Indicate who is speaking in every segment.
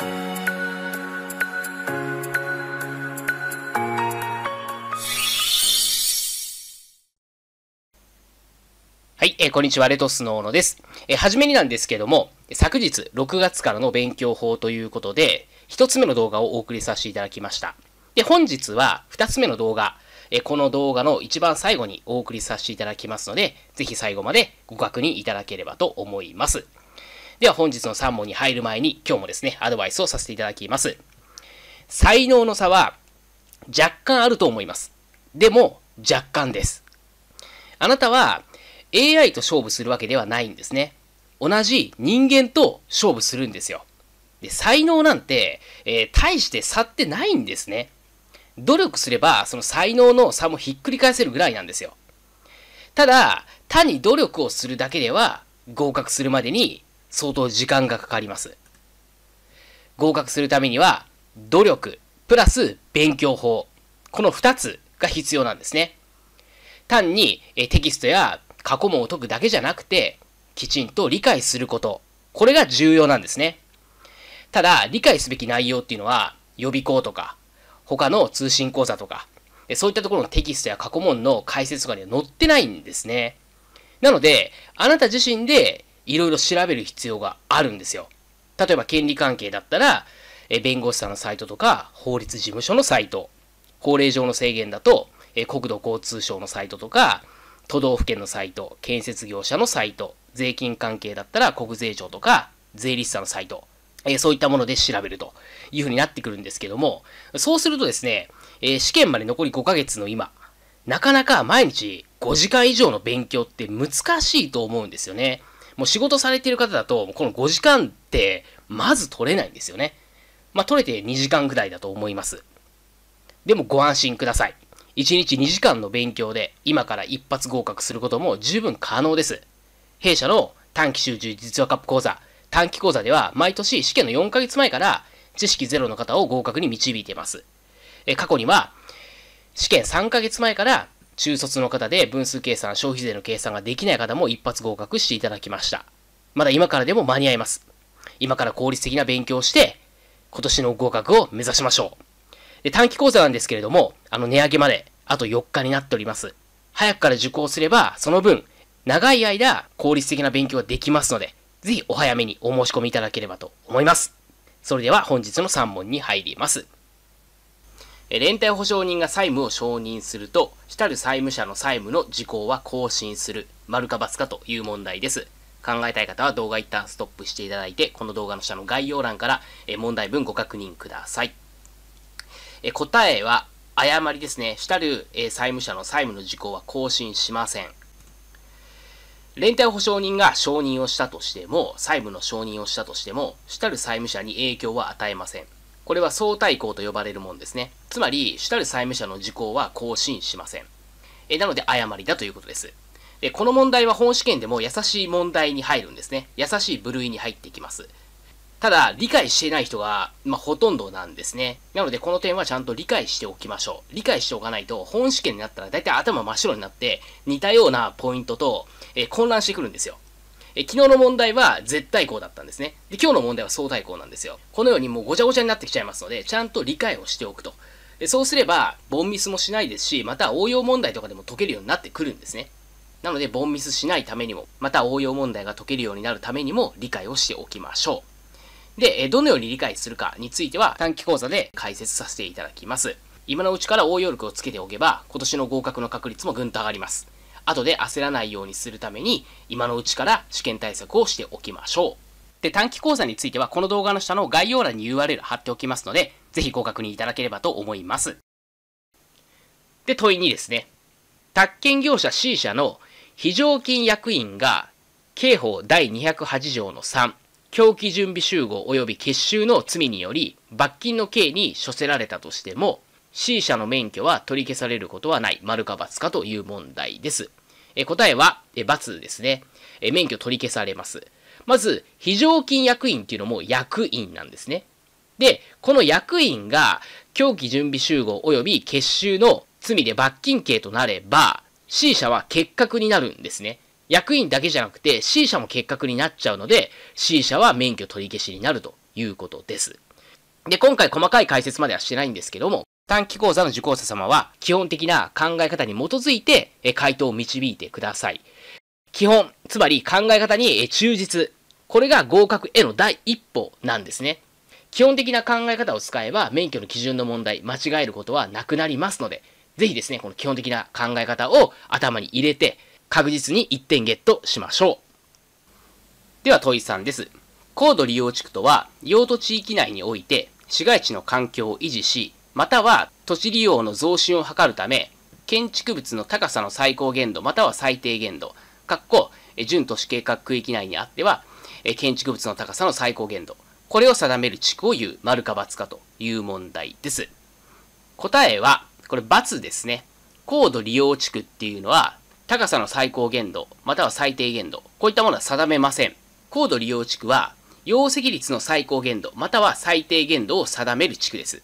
Speaker 1: はい、えー、こんにちは、レトスの小野です。えー、はじめになんですけども、昨日6月からの勉強法ということで、1つ目の動画をお送りさせていただきました。で、本日は2つ目の動画、えこの動画の一番最後にお送りさせていただきますので、ぜひ最後までご確認いただければと思います。では本日の3問に入る前に今日もですね、アドバイスをさせていただきます。才能の差は若干あると思います。でも若干です。あなたは AI と勝負するわけではないんですね。同じ人間と勝負するんですよ。で才能なんて、えー、大して差ってないんですね。努力すればその才能の差もひっくり返せるぐらいなんですよ。ただ、単に努力をするだけでは合格するまでに相当時間がかかります。合格するためには、努力、プラス勉強法。この二つが必要なんですね。単にテキストや過去問を解くだけじゃなくて、きちんと理解すること。これが重要なんですね。ただ、理解すべき内容っていうのは、予備校とか、他の通信講座とか、そういったところのテキストや過去問の解説とかには載ってないんですね。なので、あなた自身でいろいろ調べる必要があるんですよ。例えば権利関係だったら、え弁護士さんのサイトとか、法律事務所のサイト、法令上の制限だと、え国土交通省のサイトとか、都道府県のサイト、建設業者のサイト、税金関係だったら国税庁とか、税理士さんのサイト、えそういったもので調べるというふうになってくるんですけども、そうするとですね、え試験まで残り5ヶ月の今、なかなか毎日5時間以上の勉強って難しいと思うんですよね。もう仕事されてる方だと、この5時間って、まず取れないんですよね。まあ、取れて2時間ぐらいだと思います。でもご安心ください。1日2時間の勉強で、今から一発合格することも十分可能です。弊社の短期集中実話カップ講座、短期講座では、毎年試験の4ヶ月前から、知識ゼロの方を合格に導いています。え過去には、試験3ヶ月前から中卒の方で分数計算、消費税の計算ができない方も一発合格していただきました。まだ今からでも間に合います。今から効率的な勉強をして、今年の合格を目指しましょう。で短期講座なんですけれども、あの値上げまであと4日になっております。早くから受講すれば、その分、長い間効率的な勉強ができますので、ぜひお早めにお申し込みいただければと思います。それでは本日の3問に入ります。連帯保証人が債務を承認すると、したる債務者の債務の事項は更新する、丸か罰かという問題です。考えたい方は動画一旦ストップしていただいて、この動画の下の概要欄から問題文ご確認ください。答えは、誤りですね。したる債務者の債務の事項は更新しません。連帯保証人が承認をしたとしても、債務の承認をしたとしても、したる債務者に影響は与えません。これは相対項と呼ばれるものですね。つまり、主たる債務者の時効は更新しません。えなので、誤りだということです。で、この問題は本試験でも優しい問題に入るんですね。優しい部類に入ってきます。ただ、理解していない人が、まあ、ほとんどなんですね。なので、この点はちゃんと理解しておきましょう。理解しておかないと、本試験になったら大体頭真っ白になって、似たようなポイントと、え混乱してくるんですよ。え昨日の問題は絶対項だったんですね。で、今日の問題は相対項なんですよ。このようにもうごちゃごちゃになってきちゃいますので、ちゃんと理解をしておくと。そうすれば、ボンミスもしないですし、また応用問題とかでも解けるようになってくるんですね。なので、ボンミスしないためにも、また応用問題が解けるようになるためにも理解をしておきましょう。で、どのように理解するかについては短期講座で解説させていただきます。今のうちから応用力をつけておけば、今年の合格の確率もぐんと上がります。後で焦らないようにするために、今のうちから試験対策をしておきましょう。で、短期講座については、この動画の下の概要欄に URL 貼っておきますので、ぜひご確認いただければと思います。で、問い2ですね。宅建業者 C 社の非常勤役員が、刑法第208条の3、狂気準備集合及び結集の罪により、罰金の刑に処せられたとしても、C 社の免許は取り消されることはない、丸か×かという問題です。え答えは、え×ですね。え免許取り消されます。まず、非常勤役員っていうのも役員なんですね。で、この役員が、狂気準備集合及び結集の罪で罰金刑となれば、C 社は結核になるんですね。役員だけじゃなくて C 社も結核になっちゃうので C 社は免許取り消しになるということです。で、今回細かい解説まではしてないんですけども、短期講座の受講者様は、基本的な考え方に基づいて、回答を導いてください。基本、つまり考え方に忠実。これが合格への第一歩なんですね。基本的な考え方を使えば、免許の基準の問題、間違えることはなくなりますので、ぜひですね、この基本的な考え方を頭に入れて、確実に1点ゲットしましょう。では、問いさんです。高度利用地区とは、用途地域内において、市街地の環境を維持し、または土地利用の増進を図るため、建築物の高さの最高限度または最低限度、かっこ、準都市計画区域内にあっては、建築物の高さの最高限度、これを定める地区を言う、丸か×かという問題です。答えは、これ×ですね。高度利用地区っていうのは、高さの最高限度、または最低限度、こういったものは定めません。高度利用地区は、容積率の最高限度、または最低限度を定める地区です。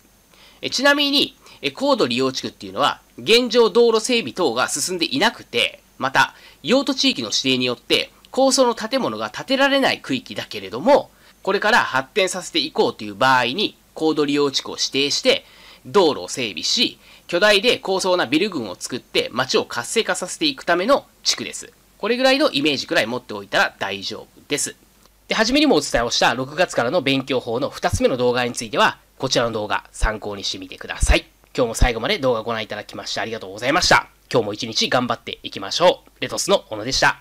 Speaker 1: えちなみに、え高度利用地区っていうのは、現状道路整備等が進んでいなくて、また、用途地域の指定によって、高層の建物が建てられない区域だけれども、これから発展させていこうという場合に、高度利用地区を指定して、道路を整備し、巨大で高層なビル群を作って街を活性化させていくための地区です。これぐらいのイメージくらい持っておいたら大丈夫です。で、初めにもお伝えをした6月からの勉強法の2つ目の動画については、こちらの動画参考にしてみてください。今日も最後まで動画ご覧いただきましてありがとうございました。今日も一日頑張っていきましょう。レトスの小野でした。